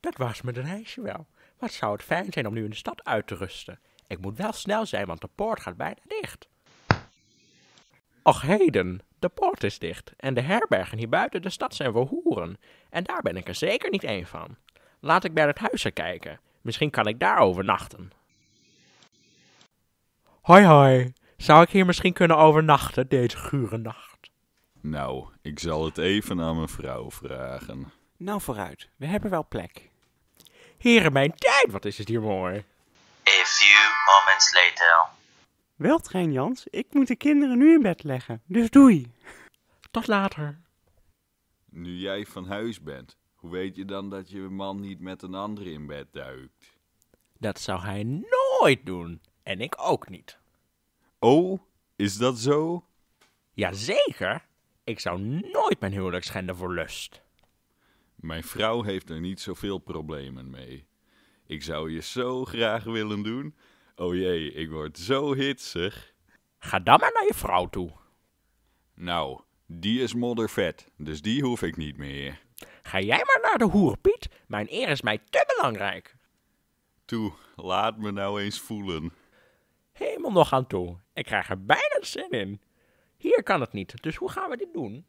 dat was me een reisje wel. Wat zou het fijn zijn om nu in de stad uit te rusten. Ik moet wel snel zijn, want de poort gaat bijna dicht. Och heden, de poort is dicht en de herbergen hier buiten de stad zijn voor hoeren. En daar ben ik er zeker niet één van. Laat ik bij het huis kijken. Misschien kan ik daar overnachten. Hoi hoi, zou ik hier misschien kunnen overnachten deze gure nacht? Nou, ik zal het even aan mijn vrouw vragen. Nou vooruit, we hebben wel plek. Heren, mijn tijd, wat is het hier mooi. A few moments later. Wel, trein Jans, ik moet de kinderen nu in bed leggen, dus doei. Tot later. Nu jij van huis bent, hoe weet je dan dat je man niet met een ander in bed duikt? Dat zou hij nooit doen. En ik ook niet. Oh, is dat zo? Jazeker. Ik zou nooit mijn huwelijk schenden voor lust. Mijn vrouw heeft er niet zoveel problemen mee. Ik zou je zo graag willen doen. Oh jee, ik word zo hitsig. Ga dan maar naar je vrouw toe. Nou, die is moddervet, dus die hoef ik niet meer. Ga jij maar naar de hoer, Piet. Mijn eer is mij te belangrijk. Toe, laat me nou eens voelen. Helemaal nog aan toe. Ik krijg er bijna zin in. Hier kan het niet, dus hoe gaan we dit doen?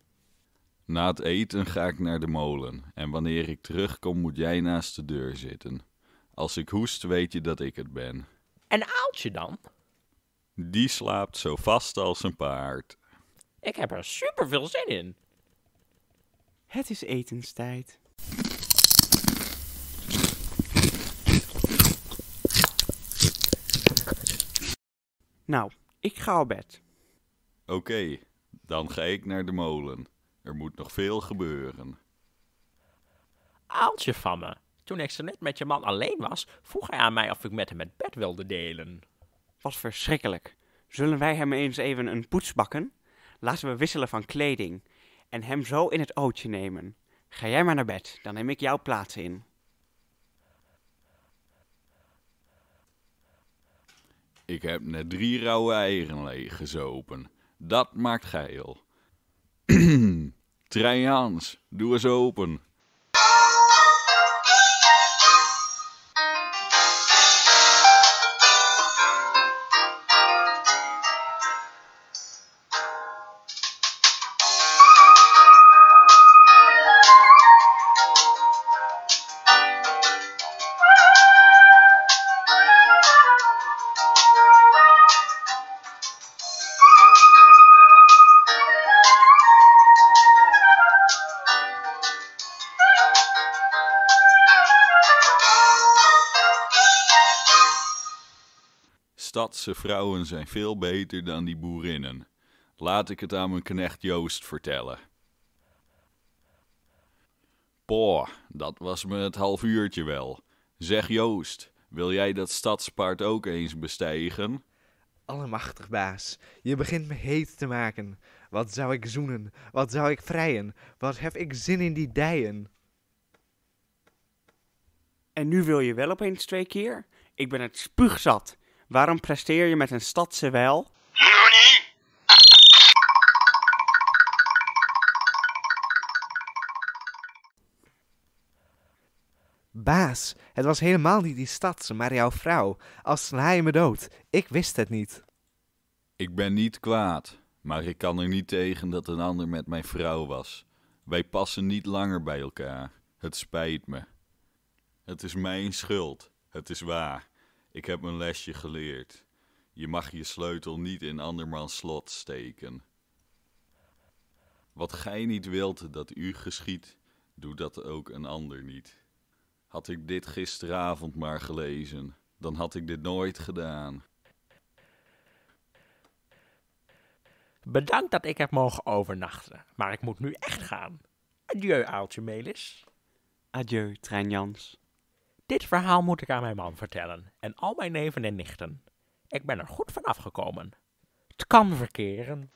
Na het eten ga ik naar de molen, en wanneer ik terugkom moet jij naast de deur zitten. Als ik hoest, weet je dat ik het ben. En Aaltje dan? Die slaapt zo vast als een paard. Ik heb er super veel zin in. Het is etenstijd. Nou, ik ga op bed. Oké, dan ga ik naar de molen. Er moet nog veel gebeuren. Aaltje van me. Toen ik zo net met je man alleen was, vroeg hij aan mij of ik met hem het bed wilde delen. Wat verschrikkelijk. Zullen wij hem eens even een poets bakken? Laten we wisselen van kleding en hem zo in het ootje nemen. Ga jij maar naar bed, dan neem ik jouw plaats in. Ik heb net drie rauwe eieren leeggezopen. Dat maakt geil. Trajaans, doe eens open. stadse vrouwen zijn veel beter dan die boerinnen. Laat ik het aan mijn knecht Joost vertellen. Poh, dat was me het half uurtje wel. Zeg Joost, wil jij dat stadspaard ook eens bestijgen? Allemachtig baas, je begint me heet te maken. Wat zou ik zoenen, wat zou ik vrijen, wat heb ik zin in die dijen? En nu wil je wel opeens twee keer? Ik ben het spuugzat. Waarom presteer je met een stadse wel? Baas, het was helemaal niet die stadse, maar jouw vrouw. Als sla je me dood. Ik wist het niet. Ik ben niet kwaad, maar ik kan er niet tegen dat een ander met mijn vrouw was. Wij passen niet langer bij elkaar. Het spijt me. Het is mijn schuld. Het is waar. Ik heb mijn lesje geleerd. Je mag je sleutel niet in andermans slot steken. Wat gij niet wilt dat u geschiet, doe dat ook een ander niet. Had ik dit gisteravond maar gelezen, dan had ik dit nooit gedaan. Bedankt dat ik heb mogen overnachten, maar ik moet nu echt gaan. Adieu, Aaltje Melis. Adieu, Trein Jans. Dit verhaal moet ik aan mijn man vertellen en al mijn neven en nichten. Ik ben er goed van afgekomen. Het kan verkeren.